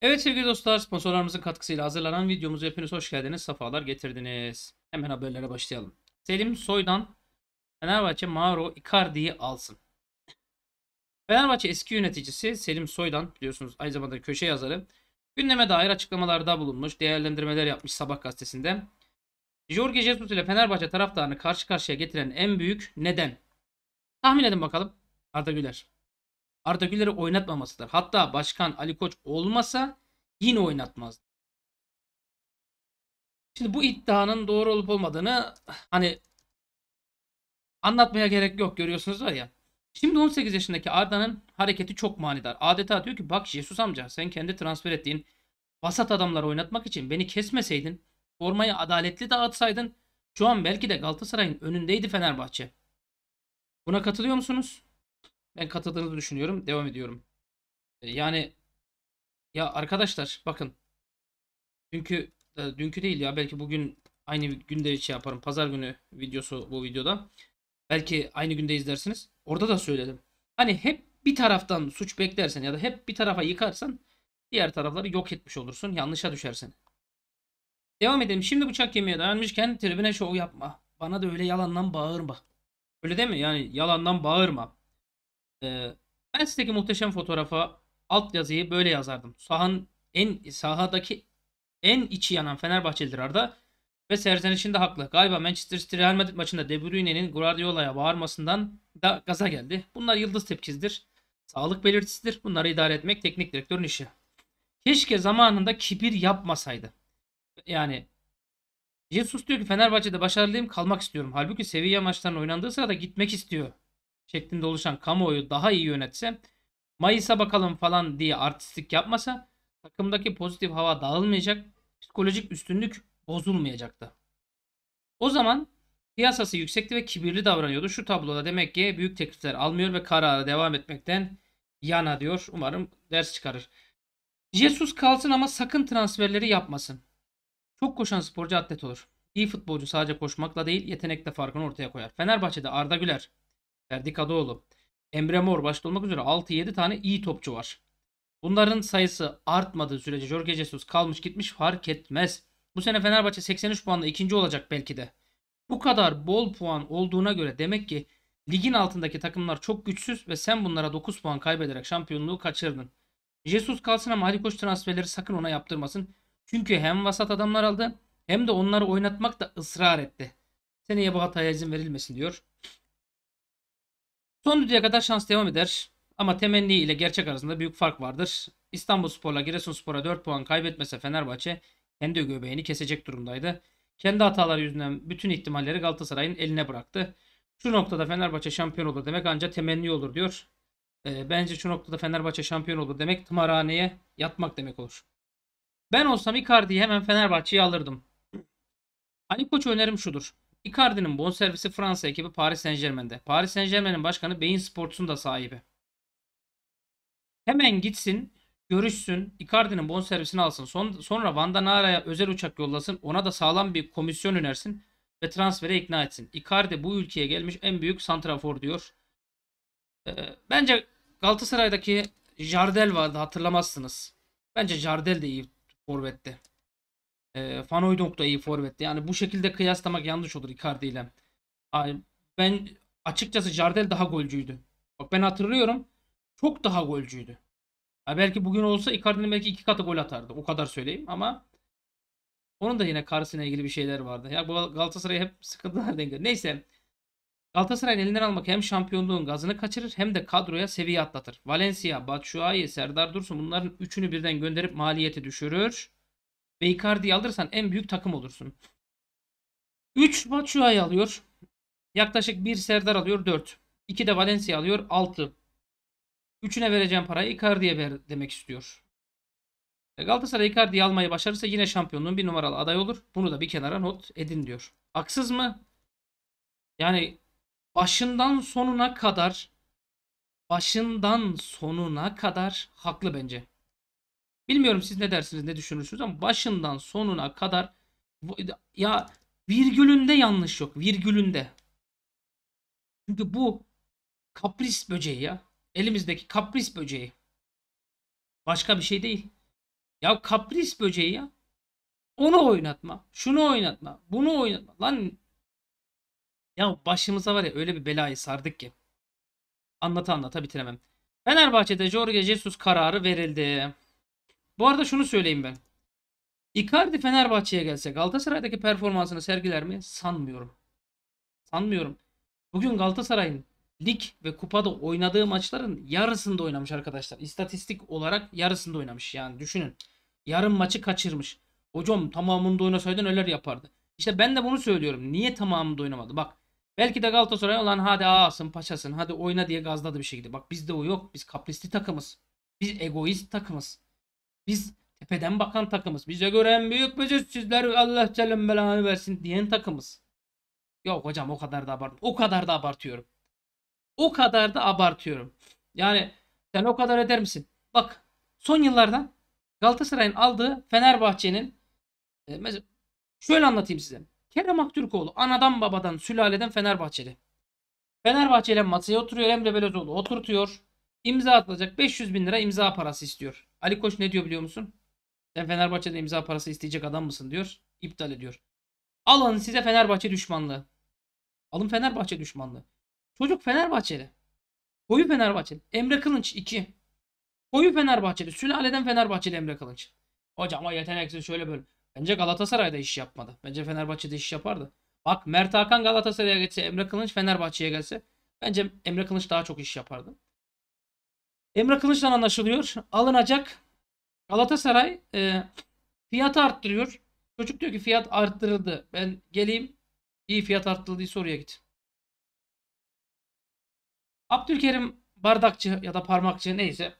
Evet sevgili dostlar sponsorlarımızın katkısıyla hazırlanan videomuzu hepiniz hoş geldiniz. Safalar getirdiniz. Hemen haberlere başlayalım. Selim Soy'dan Fenerbahçe Mauro Icardi'yi alsın. Fenerbahçe eski yöneticisi Selim Soy'dan biliyorsunuz aynı zamanda köşe yazarı gündeme dair açıklamalarda bulunmuş, değerlendirmeler yapmış Sabah gazetesinde. Jorge Jesus ile Fenerbahçe taraftarını karşı karşıya getiren en büyük neden? Tahmin edin bakalım. Arda Güler. Arda Güler'i oynatmamasıdır. Hatta başkan Ali Koç olmasa yine oynatmazdı. Şimdi bu iddianın doğru olup olmadığını hani anlatmaya gerek yok görüyorsunuz var ya. Şimdi 18 yaşındaki Arda'nın hareketi çok manidar. Adeta diyor ki bak Jesus amca sen kendi transfer ettiğin vasat adamları oynatmak için beni kesmeseydin, formayı adaletli dağıtsaydın şu an belki de Galatasaray'ın önündeydi Fenerbahçe. Buna katılıyor musunuz? Ben katıldığınızı düşünüyorum. Devam ediyorum. E, yani ya arkadaşlar bakın. Dünkü e, dünkü değil ya belki bugün aynı günde şey yaparım. Pazar günü videosu bu videoda. Belki aynı günde izlersiniz. Orada da söyledim. Hani hep bir taraftan suç beklersen ya da hep bir tarafa yıkarsan diğer tarafları yok etmiş olursun. Yanlışa düşersin. Devam edelim. Şimdi bıçak yemeye dayanmış kendi şov yapma. Bana da öyle yalandan bağırma. Öyle değil mi? Yani yalandan bağırma. Ee, ben sitedeki muhteşem fotoğrafa alt yazıyı böyle yazardım. Sahan en sahadaki en içi yanan Fenerbahçelidir Arda ve için de haklı. Galiba Manchester City Real Madrid maçında De Bruyne'nin Guardiola'ya bağırmasından da gaza geldi. Bunlar yıldız tepkisidir. Sağlık belirtisidir. Bunları idare etmek teknik direktörün işi. Keşke zamanında kibir yapmasaydı. Yani Jesus diyor ki Fenerbahçe'de başarılıyım kalmak istiyorum. Halbuki seviye maçlarının oynandığı sırada gitmek istiyor şeklinde oluşan kamuoyu daha iyi yönetse, Mayıs'a bakalım falan diye artistik yapmasa takımdaki pozitif hava dağılmayacak, psikolojik üstünlük bozulmayacaktı. O zaman piyasası yüksekti ve kibirli davranıyordu. Şu tabloda demek ki büyük teklifler almıyor ve karara devam etmekten yana diyor. Umarım ders çıkarır. Jesus kalsın ama sakın transferleri yapmasın. Çok koşan sporcu atlet olur. İyi futbolcu sadece koşmakla değil yetenekle farkını ortaya koyar. Fenerbahçe'de Arda Güler, Ferdi Kadıoğlu, Emre Mor başta olmak üzere 6-7 tane iyi topçu var. Bunların sayısı artmadığı sürece Jorge Jesus kalmış gitmiş fark etmez. Bu sene Fenerbahçe 83 puanla ikinci olacak belki de. Bu kadar bol puan olduğuna göre demek ki ligin altındaki takımlar çok güçsüz ve sen bunlara 9 puan kaybederek şampiyonluğu kaçırdın. Jesus kalsın ama Ali Koç transferleri sakın ona yaptırmasın. Çünkü hem vasat adamlar aldı hem de onları oynatmak da ısrar etti. Seneye bu hataya izin verilmesin diyor. Son düdüğe kadar şans devam eder. Ama temenni ile gerçek arasında büyük fark vardır. İstanbul Spor'la Giresun Spor'a 4 puan kaybetmese Fenerbahçe kendi göbeğini kesecek durumdaydı. Kendi hataları yüzünden bütün ihtimalleri Galatasaray'ın eline bıraktı. Şu noktada Fenerbahçe şampiyon olur demek ancak temenni olur diyor. E, bence şu noktada Fenerbahçe şampiyon olur demek tımarhaneye yatmak demek olur. Ben olsam Icardi'yi hemen Fenerbahçe'ye alırdım. Ali hani Koç önerim şudur. Icardi'nin bonservisi Fransa ekibi Paris Saint Germain'de. Paris Saint Germain'in başkanı Beyin Sports'un da sahibi. Hemen gitsin görüşsün. Icardi'nin bonservisini alsın. Son, sonra Vanda Nara'ya özel uçak yollasın. Ona da sağlam bir komisyon önersin ve transfere ikna etsin. Icardi bu ülkeye gelmiş en büyük santrafor diyor. Ee, bence Galatasaray'daki Jardel vardı hatırlamazsınız. Bence Jardel de iyi forvetti. E, ee, Van da iyi forvetti. Yani bu şekilde kıyaslamak yanlış olur Icardi ile. Yani ben açıkçası Jardel daha golcüydü. Bak ben hatırlıyorum çok daha golcüydü. Yani belki bugün olsa Icardi'nin belki iki katı gol atardı. O kadar söyleyeyim ama onun da yine karısıyla ilgili bir şeyler vardı. Ya bu Galatasaray'a hep sıkıntılar dengeliyor. Neyse. Galatasaray'ın elinden almak hem şampiyonluğun gazını kaçırır hem de kadroya seviye atlatır. Valencia, Batshuayi, Serdar Dursun bunların üçünü birden gönderip maliyeti düşürür. Ve Icardi'yi alırsan en büyük takım olursun. 3 Batshuayi alıyor. Yaklaşık 1 Serdar alıyor 4. 2 de Valencia alıyor 6. 3'üne vereceğim parayı Icardi'ye ver demek istiyor. E, Galatasaray Icardi'yi almayı başarırsa yine şampiyonluğun bir numaralı aday olur. Bunu da bir kenara not edin diyor. Haksız mı? Yani başından sonuna kadar başından sonuna kadar haklı bence. Bilmiyorum siz ne dersiniz ne düşünürsünüz ama başından sonuna kadar ya virgülünde yanlış yok. Virgülünde. Çünkü bu kapris böceği ya. Elimizdeki kapris böceği. Başka bir şey değil. Ya kapris böceği ya. Onu oynatma. Şunu oynatma. Bunu oynatma. Lan ya başımıza var ya öyle bir belayı sardık ki. Anlata anlata bitiremem. Fenerbahçe'de Jorge Jesus kararı verildi. Bu arada şunu söyleyeyim ben. Icardi Fenerbahçe'ye gelsek Galatasaray'daki performansını sergiler mi? Sanmıyorum. Sanmıyorum. Bugün Galatasaray'ın lig ve kupada oynadığı maçların yarısında oynamış arkadaşlar. İstatistik olarak yarısında oynamış yani düşünün. Yarım maçı kaçırmış. Hocam tamamında oynasaydın neler yapardı. İşte ben de bunu söylüyorum. Niye tamamında oynamadı? Bak belki de Galatasaray olan hadi ağasın paşasın hadi oyna diye gazladı bir şekilde. Bak bizde o yok. Biz kaprisli takımız. Biz egoist takımız. Biz tepeden bakan takımız. Bize göre en büyük biziz. Sizler Allah selam belanı versin diyen takımız. Yok hocam o kadar da abart o kadar da abartıyorum. O kadar da abartıyorum. Yani sen o kadar eder misin? Bak son yıllardan Galatasaray'ın aldığı Fenerbahçe'nin e, şöyle anlatayım size. Kerem Aktürkoğlu anadan babadan sülaleden Fenerbahçeli. Fenerbahçe ile masaya oturuyor Emre Belözoğlu oturtuyor. İmza atılacak 500 bin lira imza parası istiyor. Ali Koç ne diyor biliyor musun? Sen Fenerbahçe'de imza parası isteyecek adam mısın diyor. İptal ediyor. Alın size Fenerbahçe düşmanlığı. Alın Fenerbahçe düşmanlığı. Çocuk Fenerbahçeli. Koyu Fenerbahçeli. Emre Kılınç 2. Koyu Fenerbahçeli. Sülaleden Fenerbahçeli Emre Kılınç. Hocam o yeteneksiz şöyle böyle. Bence Galatasaray'da iş yapmadı. Bence Fenerbahçe'de iş yapardı. Bak Mert Hakan Galatasaray'a geçse, Emre Kılınç Fenerbahçe'ye gelse. Bence Emre Kılınç daha çok iş yapardı. Emre Kılıç'la anlaşılıyor. Alınacak. Galatasaray e, fiyatı arttırıyor. Çocuk diyor ki fiyat arttırıldı. Ben geleyim. İyi fiyat arttırıldı soruya git. Abdülkerim bardakçı ya da parmakçı neyse.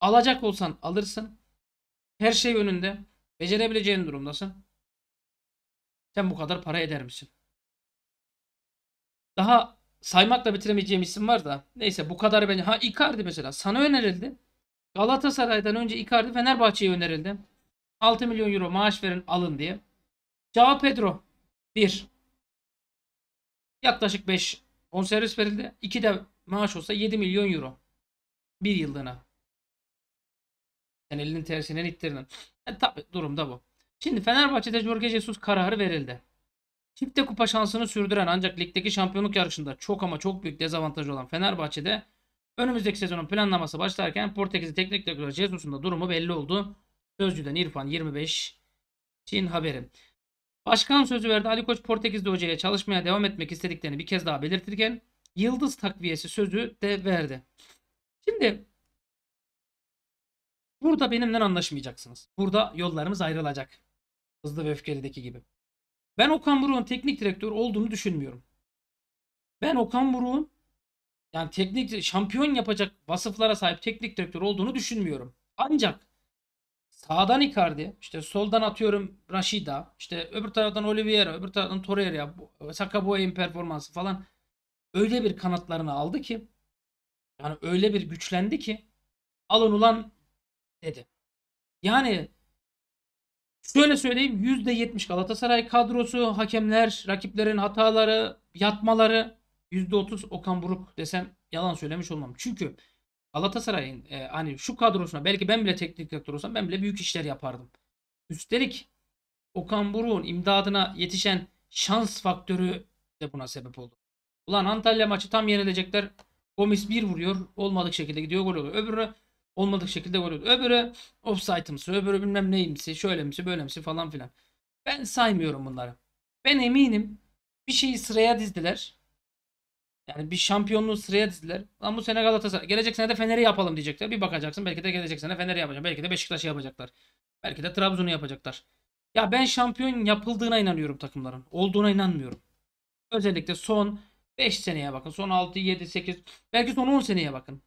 Alacak olsan alırsın. Her şey önünde. Becerebileceğin durumdasın. Sen bu kadar para eder misin? Daha saymakla bitiremeyeceğim isim var da. Neyse bu kadar bence. Ha Icardi mesela. Sana önerildi. Galatasaray'dan önce Icardi Fenerbahçe'ye önerildi. 6 milyon euro maaş verin alın diye. Jao Pedro 1. Yaklaşık 5 servis verildi. 2 de maaş olsa 7 milyon euro. Bir yıldana sen elinin tersinden ittirdin. E, durum da bu. Şimdi Fenerbahçe'de Jorge Jesus kararı verildi. Ligde kupa şansını sürdüren ancak ligdeki şampiyonluk yarışında çok ama çok büyük dezavantajı olan Fenerbahçe'de önümüzdeki sezonun planlaması başlarken Portekizli teknik direktör Jesus'un da durumu belli oldu. Sözcüden İrfan 25 Çin haberi. Başkan sözü verdi Ali Koç Portekiz'de Hoca çalışmaya devam etmek istediklerini bir kez daha belirtirken yıldız takviyesi sözü de verdi. Şimdi burada benimle anlaşmayacaksınız. Burada yollarımız ayrılacak. Hızlı ve öfkelideki gibi. Ben Okan Buruk'un teknik direktör olduğunu düşünmüyorum. Ben Okan Buruk'un yani teknik şampiyon yapacak vasıflara sahip teknik direktör olduğunu düşünmüyorum. Ancak sağdan Icardi, işte soldan atıyorum Rashida, işte öbür taraftan Oliveira, öbür taraftan Torreira, Sakaboy'un performansı falan öyle bir kanatlarını aldı ki yani öyle bir güçlendi ki alın ulan dedi. Yani Şöyle söyleyeyim %70 Galatasaray kadrosu, hakemler, rakiplerin hataları, yatmaları %30 Okan Buruk desem yalan söylemiş olmam. Çünkü Galatasaray'ın e, hani şu kadrosuna belki ben bile teknik direktör olsam ben bile büyük işler yapardım. Üstelik Okan Buruk'un imdadına yetişen şans faktörü de buna sebep oldu. Ulan Antalya maçı tam yenilecekler. Gomis bir vuruyor. Olmadık şekilde gidiyor gol oluyor. Öbürü olmadık şekilde gol oluyor. Öbürü offside'ımsı, öbürü bilmem neyimsi, şöyle misi, böyle misi falan filan. Ben saymıyorum bunları. Ben eminim bir şeyi sıraya dizdiler. Yani bir şampiyonluğu sıraya dizdiler. Lan bu sene Galatasaray. Gelecek sene de Fener'i yapalım diyecekler. Bir bakacaksın belki de gelecek sene Fener'i yapacak. Belki de Beşiktaş'ı yapacaklar. Belki de Trabzon'u yapacaklar. Ya ben şampiyon yapıldığına inanıyorum takımların. Olduğuna inanmıyorum. Özellikle son 5 seneye bakın. Son 6, 7, 8 belki son 10 seneye bakın.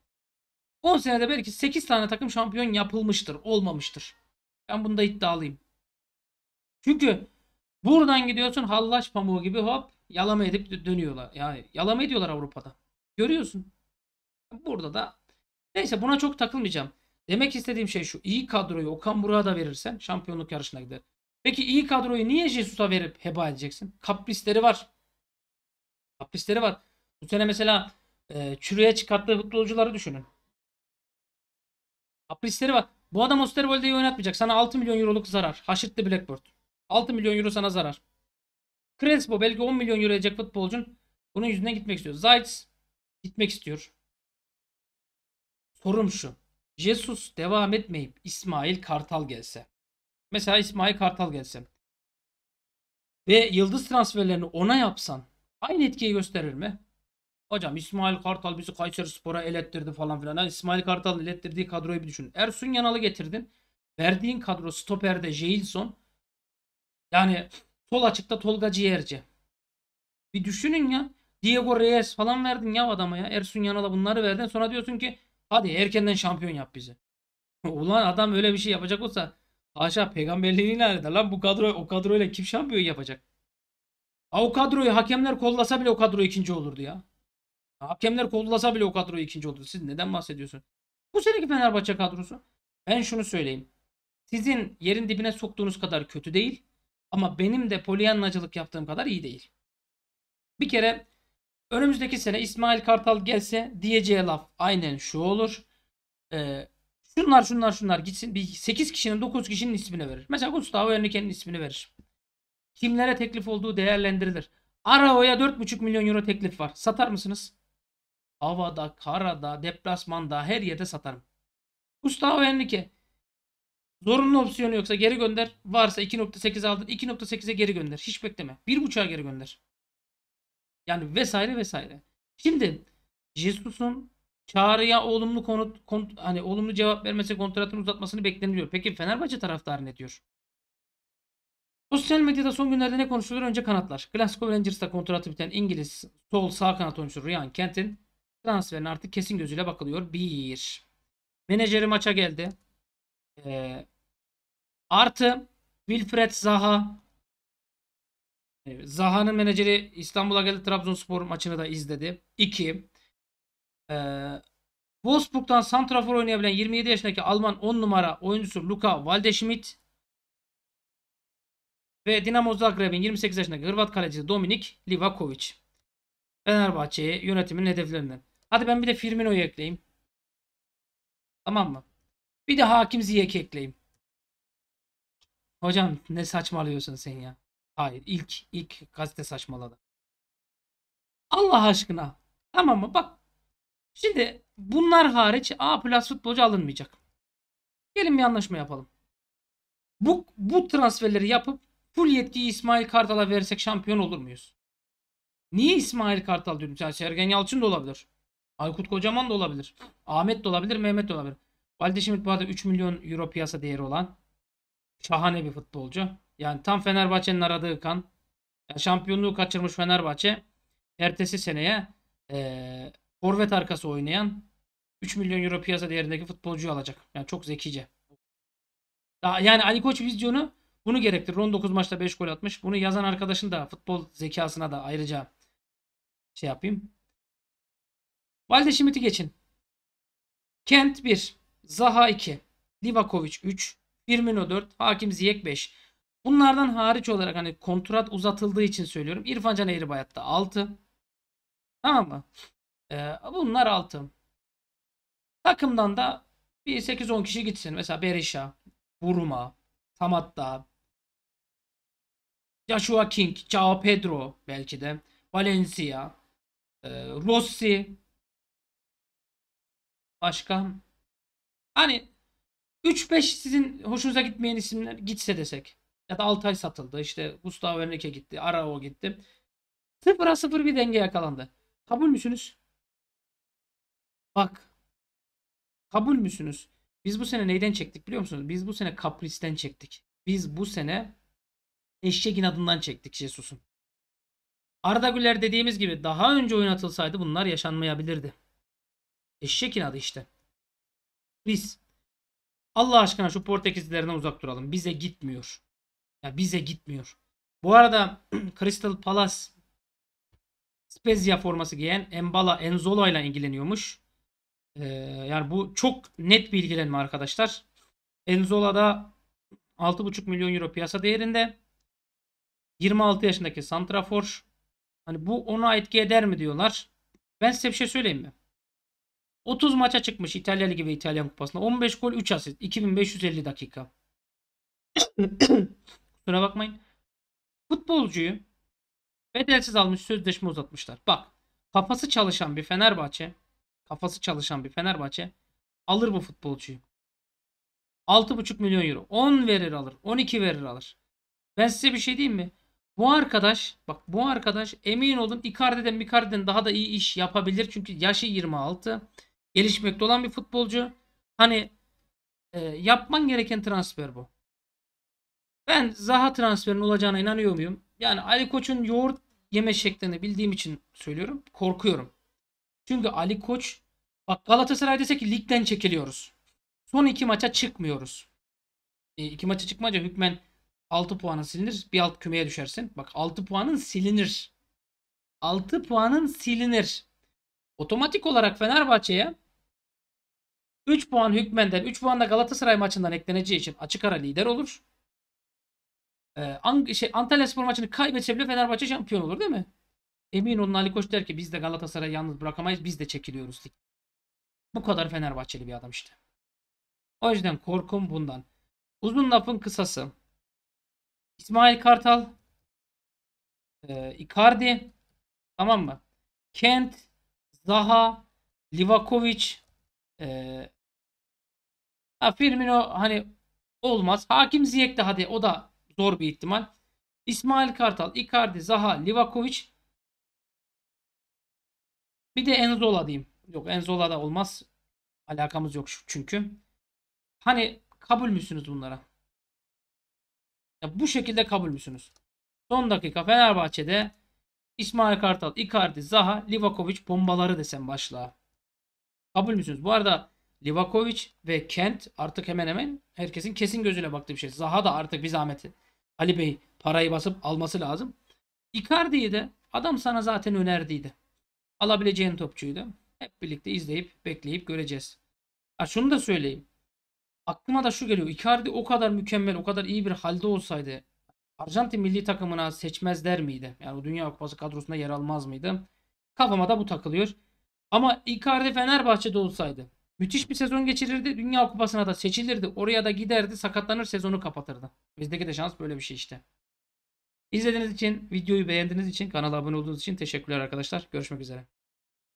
10 senede belki 8 tane takım şampiyon yapılmıştır. Olmamıştır. Ben bunda iddialıyım. Çünkü buradan gidiyorsun hallaç pamuğu gibi hop yalama edip dönüyorlar. Yani yalama ediyorlar Avrupa'da. Görüyorsun. Burada da neyse buna çok takılmayacağım. Demek istediğim şey şu. İyi kadroyu Okan Burak'a da verirsen şampiyonluk yarışına gider. Peki iyi kadroyu niye Jesus'a verip heba edeceksin? Kaprisleri var. Kaprisleri var. Bu sene mesela e, çürüye çıkarttığı futbolcuları düşünün. Kaprislere var. Bu adam Osterwold'i oynatmayacak. Sana 6 milyon euroluk zarar. Haşırtlı Blackbird. 6 milyon euro sana zarar. Crespo belki 10 milyon euro edecek futbolcun. Bunun yüzünden gitmek istiyor. Zayt gitmek istiyor. Sorum şu. Jesus devam etmeyip İsmail Kartal gelse. Mesela İsmail Kartal gelse. Ve yıldız transferlerini ona yapsan aynı etkiyi gösterir mi? Hocam İsmail Kartal bizi Kayseri Spor'a el ettirdi falan filan. Yani İsmail Kartal'ın el ettirdiği kadroyu bir düşün. Ersun Yanal'ı getirdin. Verdiğin kadro stoperde Jailson. Yani sol açıkta Tolga Ciğerci. Bir düşünün ya. Diego Reyes falan verdin ya adama ya. Ersun Yanal'a bunları verdin. Sonra diyorsun ki hadi erkenden şampiyon yap bizi. Ulan adam öyle bir şey yapacak olsa haşa peygamberliğini nerede lan bu kadro o kadroyla kim şampiyon yapacak? Ha, o kadroyu hakemler kollasa bile o kadro ikinci olurdu ya. Hakemler kollasa bile o kadro ikinci oldu. Siz neden bahsediyorsun? Bu seneki Fenerbahçe kadrosu. Ben şunu söyleyeyim. Sizin yerin dibine soktuğunuz kadar kötü değil. Ama benim de polyanlacılık yaptığım kadar iyi değil. Bir kere önümüzdeki sene İsmail Kartal gelse diyeceği laf aynen şu olur. Ee, şunlar şunlar şunlar gitsin. Bir 8 kişinin 9 kişinin ismini verir. Mesela Gustavo Henrique'nin ismini verir. Kimlere teklif olduğu değerlendirilir. Arao'ya 4,5 milyon euro teklif var. Satar mısınız? Havada, karada, deplasmanda her yerde satarım. Gustavo Henrique. Zorunlu opsiyonu yoksa geri gönder. Varsa 2.8 aldın. 2.8'e geri gönder. Hiç bekleme. 1.5'a geri gönder. Yani vesaire vesaire. Şimdi Jesus'un çağrıya olumlu konut, konut hani olumlu cevap vermesi kontratını uzatmasını bekleniyor. Peki Fenerbahçe taraftarı ne diyor? Sosyal medyada son günlerde ne konuşulur? Önce kanatlar. Glasgow Rangers'ta kontratı biten İngiliz sol sağ kanat oyuncusu Ryan Kent'in transferine artık kesin gözüyle bakılıyor. Bir. Menajeri maça geldi. Ee, artı Wilfred Zaha. Evet, Zaha'nın menajeri İstanbul'a geldi. Trabzonspor maçını da izledi. İki. Ee, Wolfsburg'dan Santrafor oynayabilen 27 yaşındaki Alman 10 numara oyuncusu Luka Valdeschmidt ve Dinamo Zagreb'in 28 yaşındaki Hırvat kalecisi Dominik Livakovic. Fenerbahçe'ye yönetimin hedeflerinden. Hadi ben bir de Firmino'yu ekleyeyim. Tamam mı? Bir de Hakim Ziyek ekleyeyim. Hocam ne saçmalıyorsun sen ya? Hayır ilk ilk gazete saçmaladı. Allah aşkına. Tamam mı? Bak. Şimdi bunlar hariç A plus futbolcu alınmayacak. Gelin bir anlaşma yapalım. Bu, bu transferleri yapıp full yetkiyi İsmail Kartal'a versek şampiyon olur muyuz? Niye İsmail Kartal diyorum? Yani Sergen Yalçın da olabilir. Aykut Kocaman da olabilir. Ahmet de olabilir. Mehmet de olabilir. Valide Şimitbağ'da 3 milyon euro piyasa değeri olan şahane bir futbolcu. Yani tam Fenerbahçe'nin aradığı kan. Yani şampiyonluğu kaçırmış Fenerbahçe. Ertesi seneye ee, forvet arkası oynayan 3 milyon euro piyasa değerindeki futbolcuyu alacak. Yani çok zekice. Daha, yani Ali Koç vizyonu bunu gerektirir. 19 maçta 5 gol atmış. Bunu yazan arkadaşın da futbol zekasına da ayrıca şey yapayım. Valide Şimit'i geçin. Kent 1. Zaha 2. Livakovic 3. Firmino 4. Hakim Ziyek 5. Bunlardan hariç olarak hani kontrat uzatıldığı için söylüyorum. İrfan Can Eğribayat'ta 6. Tamam mı? Ee, bunlar 6. Takımdan da bir 8-10 kişi gitsin. Mesela Berisha, Buruma, Samatta, Joshua King, Cao Pedro belki de, Valencia, e, Rossi, Başka? Hani 3-5 sizin hoşunuza gitmeyen isimler gitse desek. Ya da Altay satıldı. işte Gustavo Henrique gitti. Arao gitti. 0'a 0 bir denge yakalandı. Kabul müsünüz? Bak. Kabul müsünüz? Biz bu sene neyden çektik biliyor musunuz? Biz bu sene kapristen çektik. Biz bu sene eşek inadından çektik Jesus'un. Arda Güler dediğimiz gibi daha önce oynatılsaydı bunlar yaşanmayabilirdi. Eşekin adı işte. Biz Allah aşkına şu Portekizlilerden uzak duralım. Bize gitmiyor. Ya bize gitmiyor. Bu arada Crystal Palace Spezia forması giyen Embala Enzola ile ilgileniyormuş. Ee, yani bu çok net bir ilgilenme arkadaşlar. Enzola da 6,5 milyon euro piyasa değerinde. 26 yaşındaki Santrafor. Hani bu ona etki eder mi diyorlar. Ben size bir şey söyleyeyim mi? 30 maça çıkmış İtalya Ligi ve İtalyan Kupası'nda. 15 gol 3 asist. 2550 dakika. Kusura bakmayın. Futbolcuyu bedelsiz almış sözleşme uzatmışlar. Bak kafası çalışan bir Fenerbahçe kafası çalışan bir Fenerbahçe alır bu futbolcuyu. 6,5 milyon euro. 10 verir alır. 12 verir alır. Ben size bir şey diyeyim mi? Bu arkadaş bak bu arkadaş emin olun Icardi'den Icardi'den daha da iyi iş yapabilir. Çünkü yaşı 26 gelişmekte olan bir futbolcu. Hani e, yapman gereken transfer bu. Ben Zaha transferinin olacağına inanıyor muyum? Yani Ali Koç'un yoğurt yeme şeklini bildiğim için söylüyorum. Korkuyorum. Çünkü Ali Koç bak Galatasaray desek ki ligden çekiliyoruz. Son iki maça çıkmıyoruz. E, iki maça çıkmaca hükmen 6 puanı silinir. Bir alt kümeye düşersin. Bak 6 puanın silinir. 6 puanın silinir. Otomatik olarak Fenerbahçe'ye 3 puan hükmenden 3 puan da Galatasaray maçından ekleneceği için açık ara lider olur. Ee, An şey, Antalya Spor maçını kaybetse bile Fenerbahçe şampiyon olur değil mi? Emin olun Ali Koç der ki biz de Galatasaray'ı yalnız bırakamayız biz de çekiliyoruz. Bu kadar Fenerbahçeli bir adam işte. O yüzden korkum bundan. Uzun lafın kısası. İsmail Kartal e, Icardi tamam mı? Kent Zaha Livakovic e, Ha, Firmino hani olmaz. Hakim Ziyech de hadi o da zor bir ihtimal. İsmail Kartal, Icardi, Zaha, Livakovic. Bir de Enzola diyeyim. Yok Enzola da olmaz. Alakamız yok çünkü. Hani kabul müsünüz bunlara? Ya bu şekilde kabul müsünüz? Son dakika Fenerbahçe'de İsmail Kartal, Icardi, Zaha, Livakovic bombaları desem başla. Kabul müsünüz? Bu arada Livakovic ve Kent artık hemen hemen herkesin kesin gözüyle baktığı bir şey. Zaha da artık bir zahmeti. Ali Bey parayı basıp alması lazım. Icardi'yi de adam sana zaten önerdiydi. Alabileceğin topçuydu. Hep birlikte izleyip bekleyip göreceğiz. Ha şunu da söyleyeyim. Aklıma da şu geliyor. Icardi o kadar mükemmel, o kadar iyi bir halde olsaydı Arjantin milli takımına seçmez der miydi? Yani o Dünya Kupası kadrosunda yer almaz mıydı? Kafama da bu takılıyor. Ama Icardi Fenerbahçe'de olsaydı Müthiş bir sezon geçirirdi. Dünya Kupası'na da seçilirdi. Oraya da giderdi. Sakatlanır sezonu kapatırdı. Bizdeki de şans böyle bir şey işte. İzlediğiniz için, videoyu beğendiğiniz için, kanala abone olduğunuz için teşekkürler arkadaşlar. Görüşmek üzere.